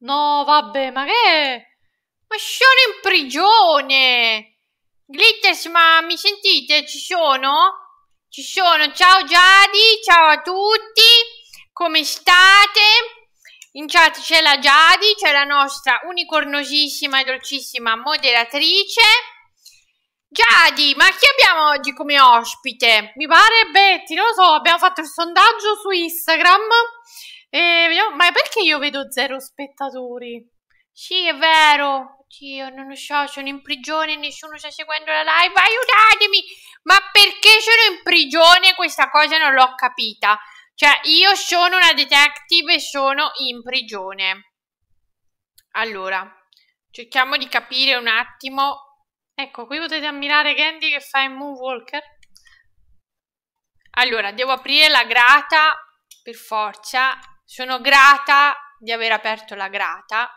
No, vabbè, ma che... Ma sono in prigione! Glitters, ma mi sentite? Ci sono? Ci sono, ciao Giadi, ciao a tutti, come state? In chat c'è la Giadi, c'è la nostra unicornosissima e dolcissima moderatrice. Giadi, ma chi abbiamo oggi come ospite? Mi pare Betty, non lo so, abbiamo fatto il sondaggio su Instagram e ehm, vediamo, ma perché io vedo zero spettatori? Sì, è vero. Io non lo so, sono in prigione e nessuno sta seguendo la live. Aiutatemi! Ma perché sono in prigione? Questa cosa non l'ho capita. Cioè, io sono una detective e sono in prigione. Allora, cerchiamo di capire un attimo. Ecco, qui potete ammirare Candy che fa il Moonwalker. Allora, devo aprire la grata per forza sono grata di aver aperto la grata.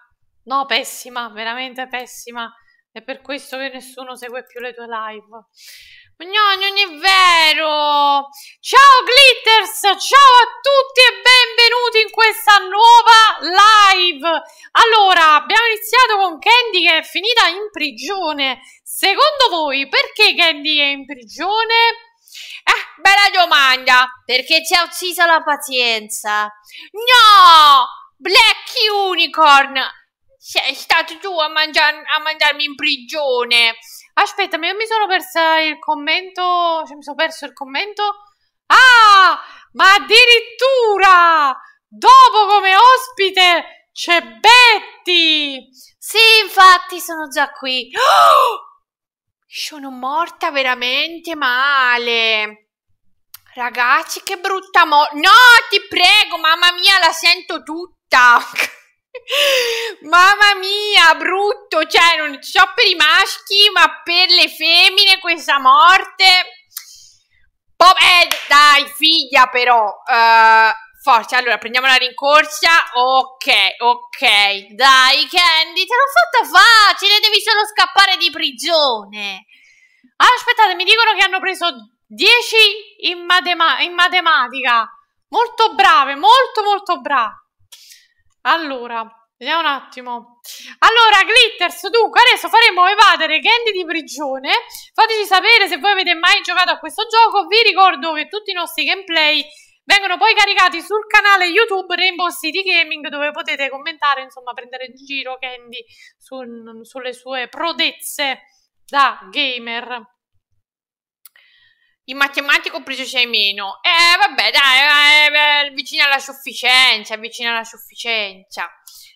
No, pessima, veramente pessima. È per questo che nessuno segue più le tue live. No, non è vero! Ciao Glitters, ciao a tutti e benvenuti in questa nuova live! Allora, abbiamo iniziato con Candy che è finita in prigione. Secondo voi perché Candy è in prigione? Eh, bella domanda, perché ci ha ucciso la pazienza. No, Black Unicorn, sei stato tu a, mangiar a mandarmi in prigione. Aspetta, io mi sono persa il commento, cioè mi sono perso il commento. Ah, ma addirittura, dopo come ospite c'è Betty. Sì, infatti sono già qui. Oh! Sono morta veramente male. Ragazzi, che brutta morte. No, ti prego, mamma mia, la sento tutta. mamma mia, brutto. Cioè, non so per i maschi, ma per le femmine questa morte... Po- eh, dai, figlia però. Uh, Forza, allora prendiamo la rincorsa. Ok, ok, dai Candy, te l'ho fatta facile, devi solo scappare di prigione. Ah, aspettate, mi dicono che hanno preso 10 in, matema in matematica. Molto brave, molto molto brave. Allora, vediamo un attimo. Allora, Glitters, dunque, adesso faremo evadere Candy di prigione. Fateci sapere se voi avete mai giocato a questo gioco. Vi ricordo che tutti i nostri gameplay Vengono poi caricati sul canale YouTube Rainbow City Gaming dove potete commentare, insomma, prendere in giro Candy su, sulle sue prodezze da gamer. In matematica oppure c'è meno? Eh, vabbè, dai, eh, eh, vicino alla sufficienza, vicino alla sufficienza.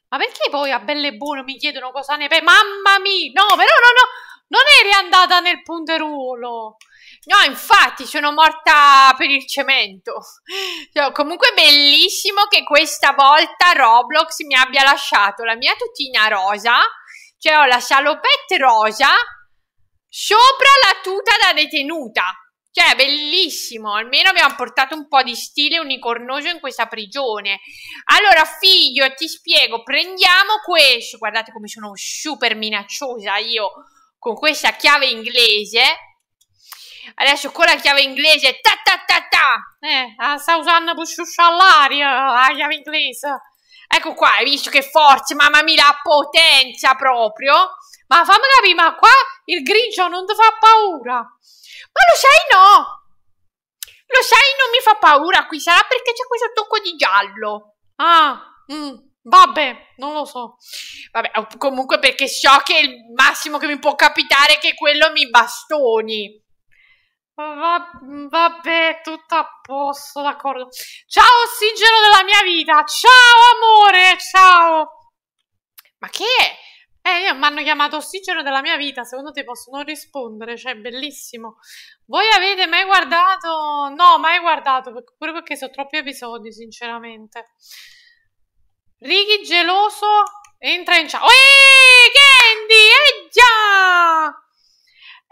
Ma perché poi a Belle e Buono mi chiedono cosa ne penso? Mamma mia! No, però no, no! Non eri andata nel punteruolo! No, infatti sono morta per il cemento. No, cioè, comunque bellissimo che questa volta Roblox mi abbia lasciato la mia tutina rosa, cioè ho la salopette rosa sopra la tuta da detenuta. Cioè, bellissimo, almeno abbiamo portato un po' di stile unicornoso in questa prigione. Allora, figlio, ti spiego, prendiamo questo. Guardate come sono super minacciosa io con questa chiave inglese Adesso con la chiave inglese, ta ta ta ta! Eh, ah, sta usando per all'aria eh, la chiave inglese. Ecco qua, hai visto che forza, mamma mia, la potenza proprio. Ma fammi capire, ma qua il grigio non ti fa paura. Ma lo sai no! Lo sai, non mi fa paura qui, sarà perché c'è questo tocco di giallo. Ah, mm, vabbè, non lo so. Vabbè, comunque perché so che il massimo che mi può capitare è che quello mi bastoni. Va- vabbè, tutto a posto, d'accordo. Ciao, ossigeno della mia vita. Ciao, amore. Ciao. Ma che è? Eh, mi hanno chiamato ossigeno della mia vita. Secondo te posso non rispondere? Cioè, bellissimo. Voi avete mai guardato? No, mai guardato. Pure perché sono troppi episodi, sinceramente. Righi geloso entra in ciao. Eeeh, Candy! Ehi, già!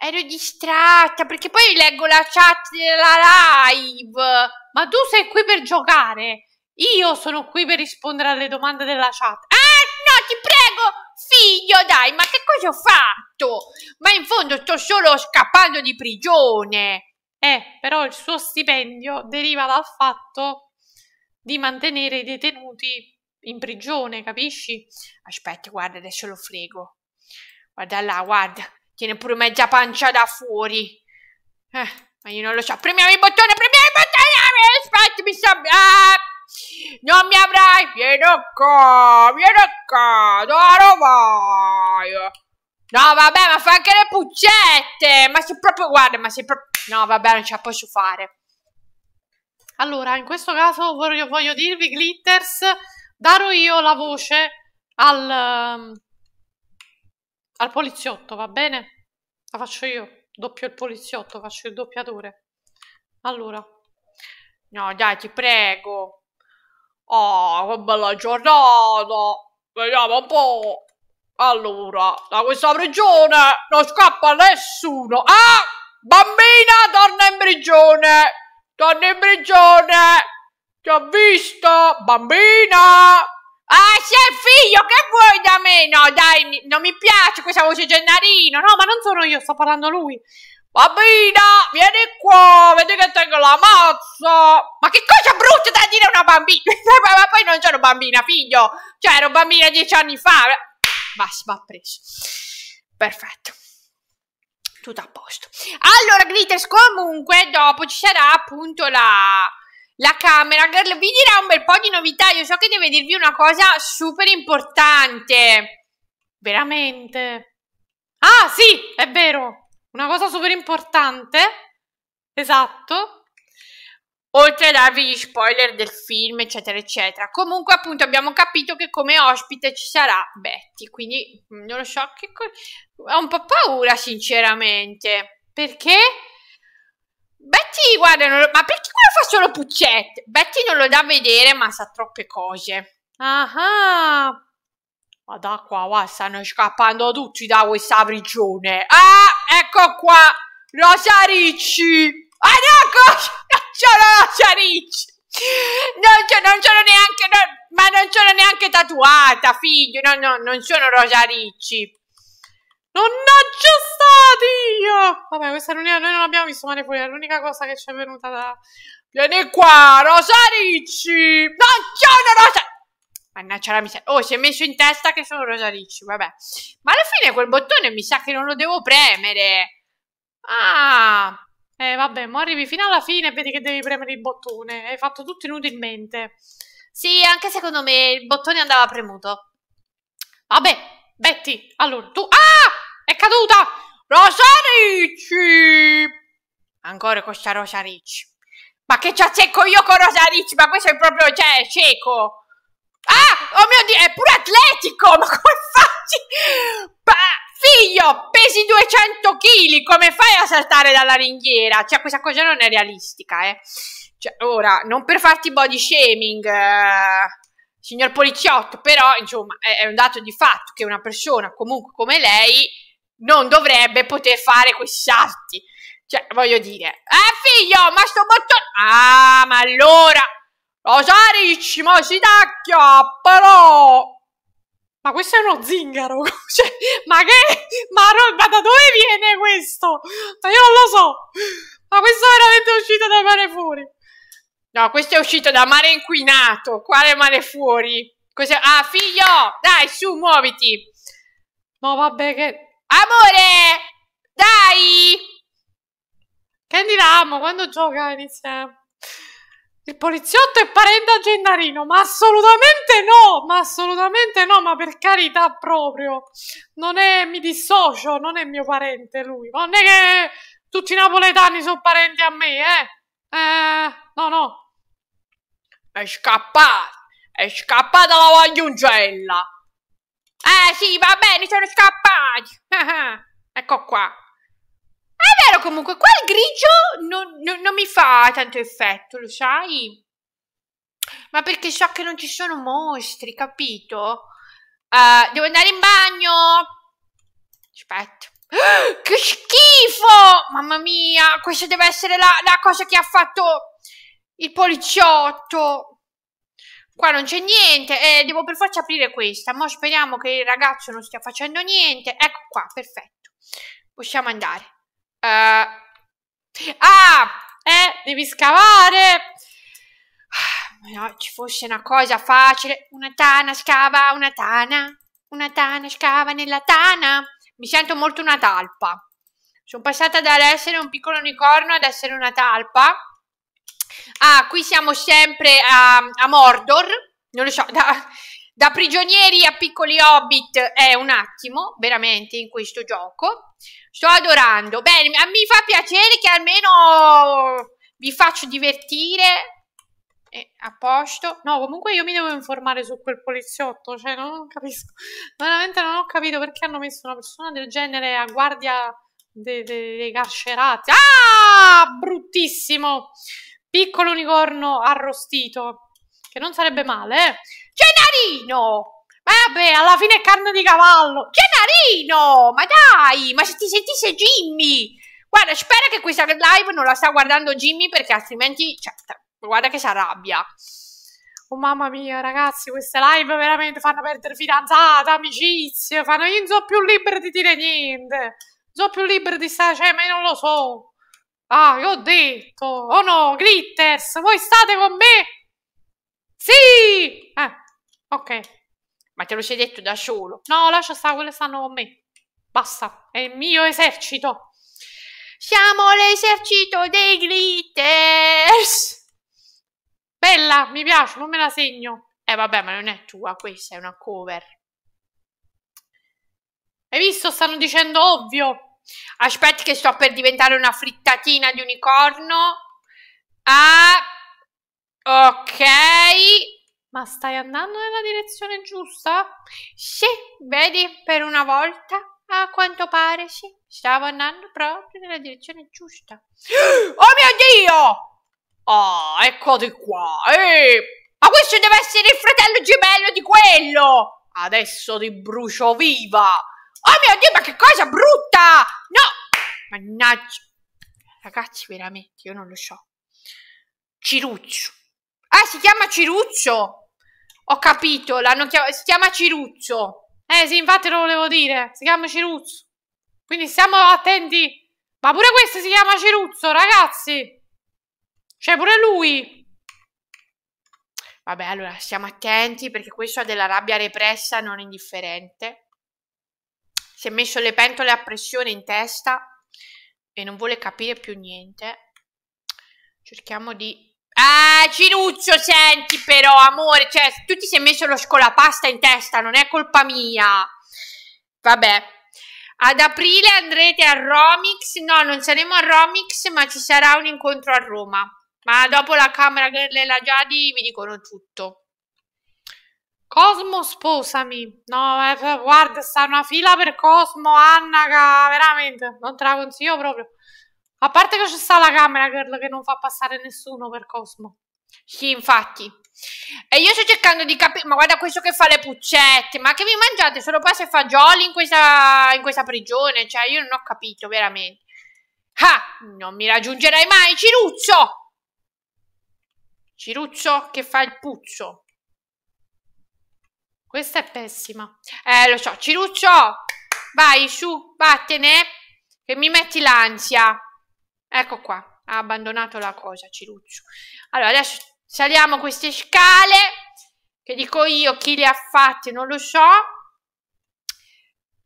Ero distratta perché poi leggo la chat della live. Ma tu sei qui per giocare. Io sono qui per rispondere alle domande della chat. Ah no, ti prego, figlio, dai, ma che cosa ho fatto? Ma in fondo sto solo scappando di prigione. Eh, però il suo stipendio deriva dal fatto di mantenere i detenuti in prigione, capisci? Aspetta, guarda, adesso lo frego. Guarda là, guarda. Tiene pure mezza pancia da fuori. Eh, ma io non lo so. Premiamo il bottone, premiamo il bottone! Aspetta, ah, mi sa... Ah! Non mi avrai! Vieni qua, vieni qua, dove vai? No, vabbè, ma fa anche le puccette! Ma sei proprio... Guarda, ma sei proprio... No, vabbè, non ce la posso fare. Allora, in questo caso voglio, voglio dirvi, Glitters, darò io la voce al... Ehm, al poliziotto, va bene? La faccio io, doppio il poliziotto, faccio il doppiatore. Allora, no dai, ti prego. Oh, che bella giornata! Vediamo un po'. Allora, da questa prigione non scappa nessuno. Ah! Bambina, torna in prigione! Torna in prigione! Ti ho visto, bambina! Ah, sei il figlio, che vuoi da me? No, dai, non mi piace questa voce Gennarino. No, ma non sono io, sto parlando lui. Bambina, vieni qua, vedi che tengo la mazza. Ma che cosa brutta da dire a una bambina? ma poi non c'ero bambina, figlio. Cioè, ero bambina dieci anni fa. Basta, va preso. Perfetto. Tutto a posto. Allora, Glitters, comunque, dopo ci sarà appunto la la camera girl vi dirà un bel po' di novità. Io so che deve dirvi una cosa super importante. Veramente. Ah, sì, è vero. Una cosa super importante. Esatto. Oltre a darvi gli spoiler del film, eccetera, eccetera. Comunque, appunto, abbiamo capito che come ospite ci sarà Betty. Quindi, mm, non lo so che... Ho un po' paura, sinceramente. Perché? Betty, guarda, lo... ma perché qua fa solo puccette? Betty non lo dà a vedere, ma sa troppe cose. Ah ah. Ma da qua, qua stanno scappando tutti da questa prigione. Ah, ecco qua, Rosa Ricci. Ah no, cosa? Non c'è Rosa Ricci. Non ce, non ce neanche, non, ma non sono neanche tatuata, figlio. No, no, non sono Rosa Ricci. Mannaggia Dio! Vabbè, questa non è, noi non abbiamo visto male Fuori, è l'unica cosa che ci è venuta da... Vieni qua, Rosaricci! Non una rosa... Mannaggia la miseria. Oh, si è messo in testa che sono Rosaricci, vabbè. Ma alla fine quel bottone mi sa che non lo devo premere. Ah... Eh, vabbè, mo arrivi fino alla fine e vedi che devi premere il bottone. Hai fatto tutto inutilmente. Sì, anche secondo me il bottone andava premuto. Vabbè, Betty, allora, tu... Ah! È caduta! Rosaricci! Ancora questa Rosaricci. Ma che ci azzecco io con Rosaricci? Ma questo è proprio, cioè, cieco. Ah, oh mio Dio, è pure atletico! Ma come facci? Ma, figlio, pesi 200 kg, come fai a saltare dalla ringhiera? Cioè, questa cosa non è realistica, eh. Cioè, ora, non per farti body shaming... Eh signor poliziotto, però insomma è, un dato di fatto che una persona comunque come lei non dovrebbe poter fare quei salti. Cioè, voglio dire, eh figlio, ma sto bottone... Ah, ma allora... Rosaric, ma si tacchia, però... Ma questo è uno zingaro, cioè, ma che... Ma, ma da dove viene questo? Ma io non lo so. Ma questo è veramente uscito dal mare fuori. No, questo è uscito da mare inquinato. Quale mare fuori? Cos'è? Ah, figlio! Dai, su, muoviti! Ma vabbè, che... Amore! Dai! Candy la quando gioca inizia... Il poliziotto è parente a Gennarino, ma assolutamente no, ma assolutamente no, ma per carità proprio. Non è, mi dissocio, non è mio parente lui. non è che tutti i napoletani sono parenti a me, eh? eh no, no. È scappato! è scappata la vagliungella. Ah sì, va bene, sono scappati. ecco qua. È vero comunque, qua il grigio non, non, non mi fa tanto effetto, lo sai? Ma perché so che non ci sono mostri, capito? Uh, devo andare in bagno. Aspetta. Che schifo! Mamma mia, questa deve essere la, la cosa che ha fatto il poliziotto. Qua non c'è niente, eh, devo per forza aprire questa. Mo speriamo che il ragazzo non stia facendo niente. Ecco qua, perfetto. Possiamo andare. Uh... Ah, eh, devi scavare. Ah, no, ci fosse una cosa facile. Una tana scava, una tana. Una tana scava nella tana. Mi sento molto una talpa. Sono passata dall'essere un piccolo unicorno ad essere una talpa. Ah, qui siamo sempre a, a Mordor, non lo so, da, da prigionieri a piccoli hobbit è eh, un attimo, veramente, in questo gioco. Sto adorando. Bene, mi fa piacere che almeno vi faccio divertire. Eh, a posto. No, comunque io mi devo informare su quel poliziotto, cioè non, non capisco. Veramente non ho capito perché hanno messo una persona del genere a guardia dei, dei, dei carcerati. Ah, bruttissimo! Piccolo unicorno arrostito, che non sarebbe male, eh? Gennarino! Vabbè, alla fine è carne di cavallo. Gennarino! Ma dai! Ma se ti sentisse Jimmy! Guarda, spero che questa live non la sta guardando Jimmy perché altrimenti, cioè, guarda che si arrabbia. Oh mamma mia, ragazzi, queste live veramente fanno perdere fidanzata, amicizie, fanno io non so più libero di dire niente. Non so più libero di stare, cioè, ma io non lo so. Ah, io ho detto! Oh no, Glitters, voi state con me? Sì! Eh, ok. Ma te lo sei detto da solo. No, lascia stare, quelle stanno con me. Basta, è il mio esercito. Siamo l'esercito dei Glitters! Bella, mi piace, non me la segno. Eh vabbè, ma non è tua, questa è una cover. Hai visto? Stanno dicendo ovvio. Aspetti che sto per diventare una frittatina di unicorno. Ah, ok. Ma stai andando nella direzione giusta? Sì, vedi, per una volta, a quanto pare, sì. Stavo andando proprio nella direzione giusta. Oh mio Dio! Ah, oh, eccoti qua. Ehi, ma questo deve essere il fratello gemello di quello! Adesso ti brucio viva! Oh mio Dio, ma che cosa brutta! No! Mannaggia. Ragazzi, veramente, io non lo so. Ciruccio. Ah, si chiama Ciruccio? Ho capito, chiam si chiama Ciruccio. Eh sì, infatti lo volevo dire. Si chiama Ciruzzo. Quindi stiamo attenti. Ma pure questo si chiama Ciruzzo, ragazzi. C'è cioè, pure lui. Vabbè, allora stiamo attenti perché questo ha della rabbia repressa non indifferente si è messo le pentole a pressione in testa e non vuole capire più niente. Cerchiamo di... Ah, Ciruccio, senti però, amore, cioè, tu ti sei messo lo scolapasta in testa, non è colpa mia. Vabbè. Ad aprile andrete a Romix, no, non saremo a Romix, ma ci sarà un incontro a Roma. Ma dopo la camera girl e la Giadi vi dicono tutto. Cosmo, sposami. No, eh, guarda, sta una fila per Cosmo, Annaga, veramente, non te la consiglio proprio. A parte che c'è sta la camera girl che non fa passare nessuno per Cosmo. Sì, infatti. E io sto cercando di capire, ma guarda questo che fa le puccette, ma che vi mangiate solo pasta e fagioli in questa, in questa prigione? Cioè, io non ho capito, veramente. Ah, non mi raggiungerai mai, Ciruzzo! Ciruzzo che fa il puzzo. Questa è pessima. Eh, lo so. Ciruccio, vai su, vattene, che mi metti l'ansia. Ecco qua, ha abbandonato la cosa, Ciruccio. Allora, adesso saliamo queste scale, che dico io chi le ha fatte non lo so.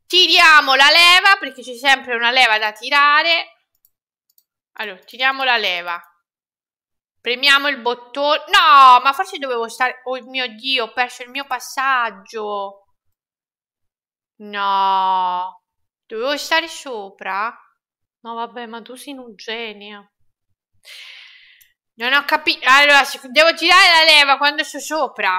Tiriamo la leva, perché c'è sempre una leva da tirare. Allora, tiriamo la leva. Premiamo il bottone. No, ma forse dovevo stare... Oh mio Dio, ho perso il mio passaggio. No. Dovevo stare sopra? No, vabbè, ma tu sei un genio. Non ho capito. Allora, devo girare la leva quando sono sopra.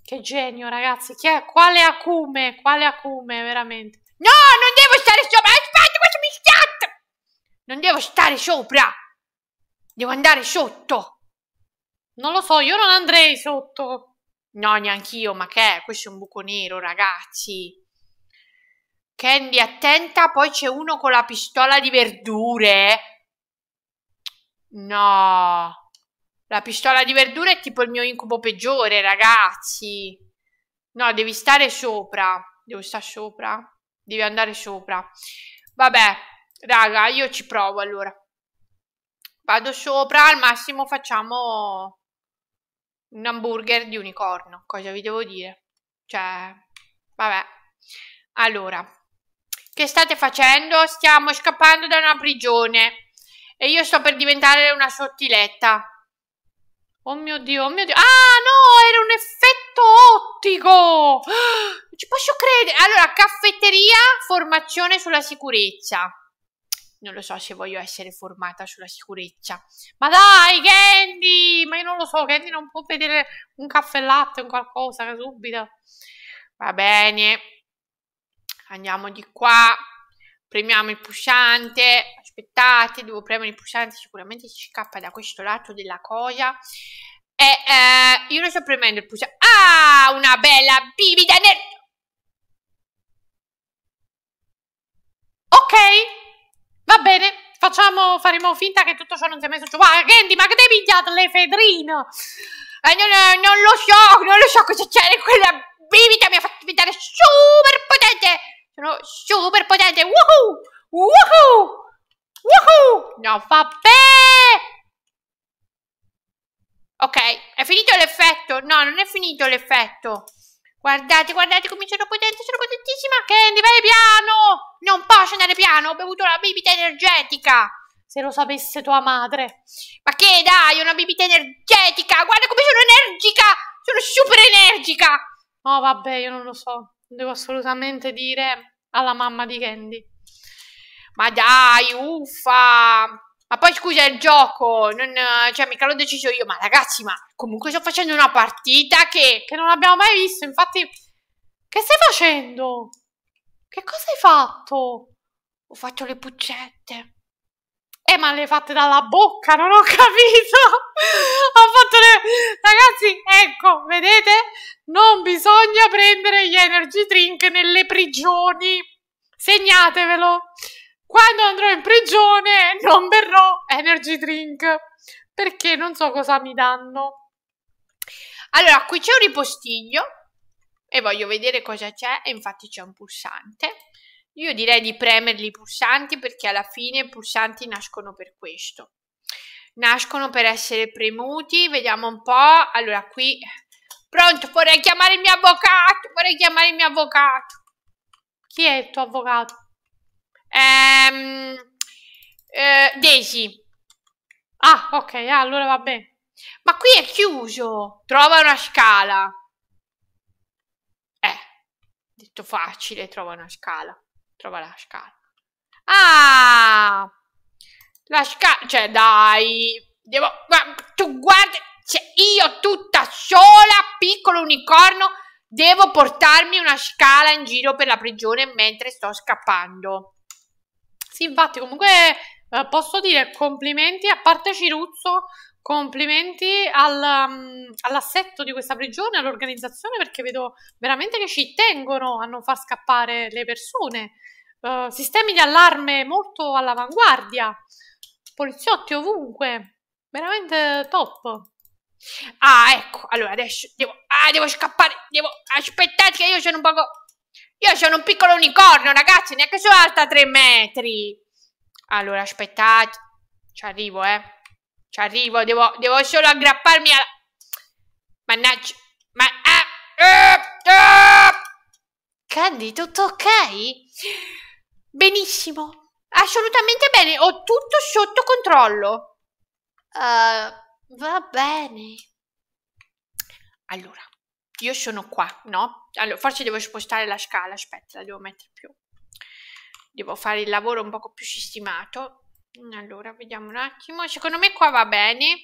Che genio, ragazzi. Chi è? Quale acume? Quale acume, veramente. No, non devo stare sopra. Aspetta, questo mi schiatta. Non devo stare sopra. Devo andare sotto. Non lo so, io non andrei sotto. No, neanch'io, ma che è? Questo è un buco nero, ragazzi. Candy, attenta, poi c'è uno con la pistola di verdure. No. La pistola di verdure è tipo il mio incubo peggiore, ragazzi. No, devi stare sopra. Devo stare sopra? Devi andare sopra. Vabbè, raga, io ci provo allora. Vado sopra, al massimo facciamo un hamburger di unicorno, cosa vi devo dire? Cioè, vabbè. Allora, che state facendo? Stiamo scappando da una prigione e io sto per diventare una sottiletta. Oh mio Dio, oh mio Dio. Ah, no, era un effetto ottico! Ci posso credere. Allora, caffetteria, formazione sulla sicurezza non lo so se voglio essere formata sulla sicurezza. Ma dai, Candy! Ma io non lo so, Candy non può vedere un caffè latte o qualcosa subito. Va bene. Andiamo di qua. Premiamo il pulsante. Aspettate, devo premere il pulsante. Sicuramente si scappa da questo lato della cosa. E eh, io lo sto premendo il pulsante. Ah, una bella bibita nel... Ok. Va bene, facciamo, faremo finta che tutto ciò non sia mai successo. Guarda, Candy, ma che devi pigliato l'efedrina? Eh, non, eh, non, lo so, non lo so cosa c'è in quella bibita, mi ha fatto diventare super potente. Sono super potente, woohoo, woohoo, woohoo. No, vabbè. Ok, è finito l'effetto? No, non è finito l'effetto. Guardate, guardate cominciano sono potente, sono potentissima. Candy, vai piano! Non posso andare piano, ho bevuto la bibita energetica. Se lo sapesse tua madre. Ma che dai, una bibita energetica! Guarda come sono energica! Sono super energica! No, vabbè, io non lo so. Devo assolutamente dire alla mamma di Candy. Ma dai, uffa! Ma poi scusa il gioco, non, cioè mica l'ho deciso io, ma ragazzi, ma comunque sto facendo una partita che, che non abbiamo mai visto, infatti... Che stai facendo? Che cosa hai fatto? Ho fatto le puccette. Eh, ma le fatte dalla bocca, non ho capito. ho fatto le... Ragazzi, ecco, vedete? Non bisogna prendere gli energy drink nelle prigioni. Segnatevelo quando andrò in prigione non berrò energy drink perché non so cosa mi danno. Allora, qui c'è un ripostiglio e voglio vedere cosa c'è e infatti c'è un pulsante. Io direi di premerli i pulsanti perché alla fine i pulsanti nascono per questo. Nascono per essere premuti, vediamo un po'. Allora, qui Pronto, vorrei chiamare il mio avvocato, vorrei chiamare il mio avvocato. Chi è il tuo avvocato? Ehm, eh, Daisy. Ah, ok, ah, allora va bene. Ma qui è chiuso. Trova una scala. Eh, detto facile, trova una scala. Trova la scala. Ah! La scala... Cioè, dai. Devo... Ma, tu guarda... Cioè, io tutta sola, piccolo unicorno, devo portarmi una scala in giro per la prigione mentre sto scappando. Sì, infatti, comunque eh, posso dire complimenti, a parte Ciruzzo, complimenti al, um, all'assetto di questa prigione, all'organizzazione, perché vedo veramente che ci tengono a non far scappare le persone. Uh, sistemi di allarme molto all'avanguardia, poliziotti ovunque, veramente top. Ah, ecco, allora adesso devo, ah, devo scappare, devo, aspettate che io sono un poco io sono un piccolo unicorno, ragazzi, neanche sono alta 3 metri. Allora, aspettate. Ci arrivo, eh. Ci arrivo, devo, devo solo aggrapparmi alla... Mannaggia. Ma... Ah, ah, ah. Candy, tutto ok? Benissimo. Assolutamente bene. Ho tutto sotto controllo. Uh, va bene. Allora, io sono qua, no? Allora, forse devo spostare la scala, aspetta, la devo mettere più. Devo fare il lavoro un poco più sistemato. Allora, vediamo un attimo. Secondo me qua va bene.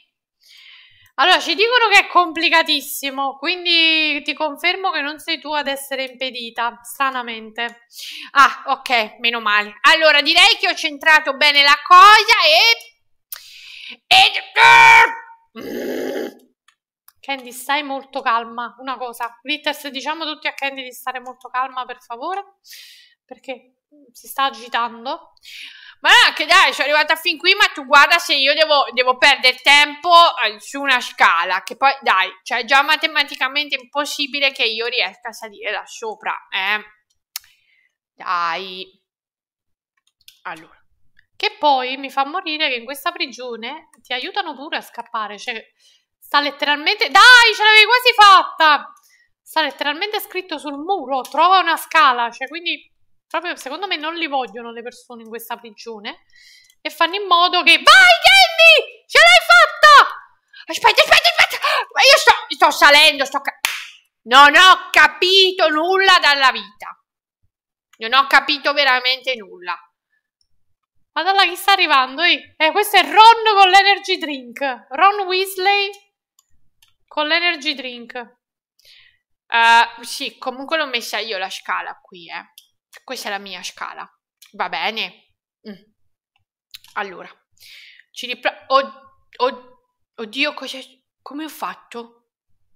Allora, ci dicono che è complicatissimo, quindi ti confermo che non sei tu ad essere impedita, stranamente. Ah, ok, meno male. Allora, direi che ho centrato bene la cosa e... e... Candy, stai molto calma. Una cosa, Vitters, diciamo tutti a Candy di stare molto calma, per favore, perché si sta agitando. Ma anche dai, sono arrivata fin qui, ma tu guarda se io devo, devo perdere tempo eh, su una scala, che poi dai, cioè è già matematicamente impossibile che io riesca a salire là sopra, eh. Dai. Allora. Che poi mi fa morire che in questa prigione ti aiutano pure a scappare, cioè Sta letteralmente... Dai, ce l'avevi quasi fatta! Sta letteralmente scritto sul muro, trova una scala, cioè quindi proprio secondo me non li vogliono le persone in questa prigione e fanno in modo che... Vai Kenny! Ce l'hai fatta! Aspetta, aspetta, aspetta! Ma io sto, sto salendo, sto... Non ho capito nulla dalla vita. Non ho capito veramente nulla. Madonna, chi sta arrivando? Eh, questo è Ron con l'energy drink. Ron Weasley con l'energy drink. Uh, sì, comunque l'ho messa io la scala qui, eh. Questa è la mia scala. Va bene. Mm. Allora, ci ripro... Oh, oh, oddio, cosa... come ho fatto?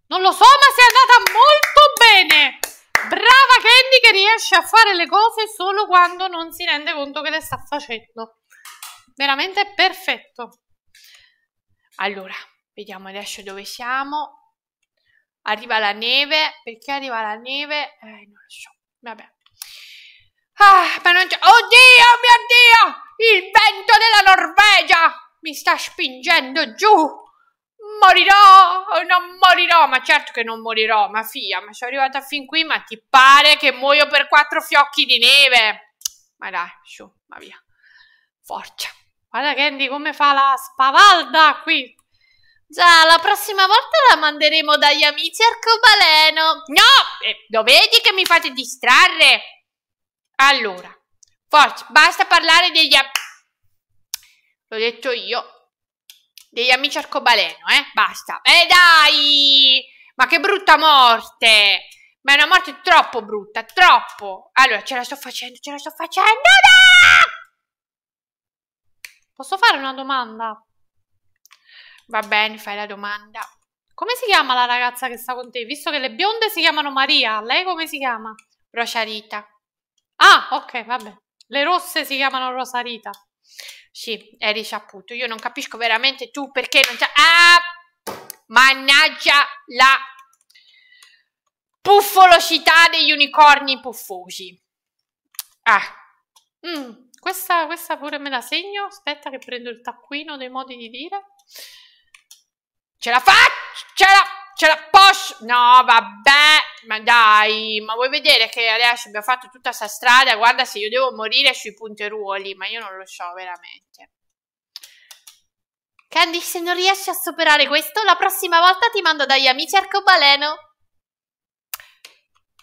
Non lo so, ma sei andata molto bene! Brava Candy che riesce a fare le cose solo quando non si rende conto che le sta facendo. Veramente perfetto. Allora, Vediamo adesso dove siamo. Arriva la neve. Perché arriva la neve? Eh, non lo so. Vabbè. Ah, ma non c'è... Oddio, mio Dio! Il vento della Norvegia mi sta spingendo giù! Morirò! Oh, non morirò! Ma certo che non morirò, ma fia, ma sono arrivata fin qui, ma ti pare che muoio per quattro fiocchi di neve? Ma dai, su, ma via. Forza. Guarda Candy come fa la spavalda qui. Già, la prossima volta la manderemo dagli amici arcobaleno. No! Eh, lo vedi che mi fate distrarre? Allora, forza, basta parlare degli... amici... L'ho detto io. Degli amici arcobaleno, eh? Basta. E eh dai! Ma che brutta morte! Ma è una morte troppo brutta, troppo! Allora, ce la sto facendo, ce la sto facendo! No! Posso fare una domanda? Va bene, fai la domanda. Come si chiama la ragazza che sta con te? Visto che le bionde si chiamano Maria, lei come si chiama? Rosarita. Ah, ok, vabbè. Le rosse si chiamano Rosarita. Sì, eri appunto. Io non capisco veramente tu perché non c'è... Ah! Mannaggia la puffolosità degli unicorni puffosi. Ah. Mm, questa, questa pure me la segno. Aspetta che prendo il taccuino dei modi di dire. Ce la faccio! Ce la, ce la posso! No, vabbè, ma dai, ma vuoi vedere che adesso abbiamo fatto tutta questa strada? Guarda se io devo morire sui punteruoli, ma io non lo so veramente. Candy, se non riesci a superare questo, la prossima volta ti mando dagli amici arcobaleno.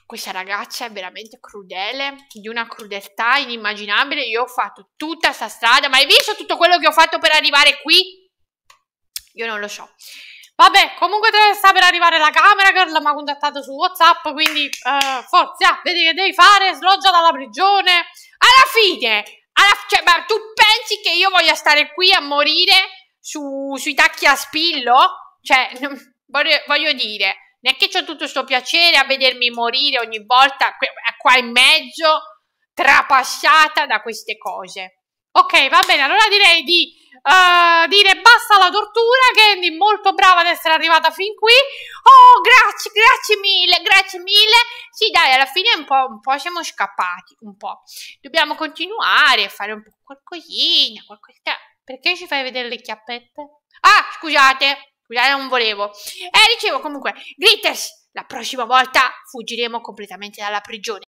Questa ragazza è veramente crudele, di una crudeltà inimmaginabile. Io ho fatto tutta questa strada, ma hai visto tutto quello che ho fatto per arrivare qui? Io non lo so. Vabbè, comunque sta per arrivare la camera girl, mi ha contattato su WhatsApp, quindi uh, forza, vedi che devi fare, sloggia dalla prigione. Alla fine, alla, cioè, ma tu pensi che io voglia stare qui a morire su, sui tacchi a spillo? Cioè, voglio, voglio dire, non è che ho tutto questo piacere a vedermi morire ogni volta qua in mezzo, trapassata da queste cose. Ok, va bene, allora direi di uh, dire basta alla tortura, Candy molto brava ad essere arrivata fin qui. Oh, grazie, grazie mille, grazie mille. Sì, dai, alla fine un po', un po siamo scappati, un po'. Dobbiamo continuare a fare un po' qualcosina, qualcosina. Perché ci fai vedere le chiappette? Ah, scusate, scusate, non volevo. Eh, dicevo comunque, Gritters, la prossima volta fuggiremo completamente dalla prigione.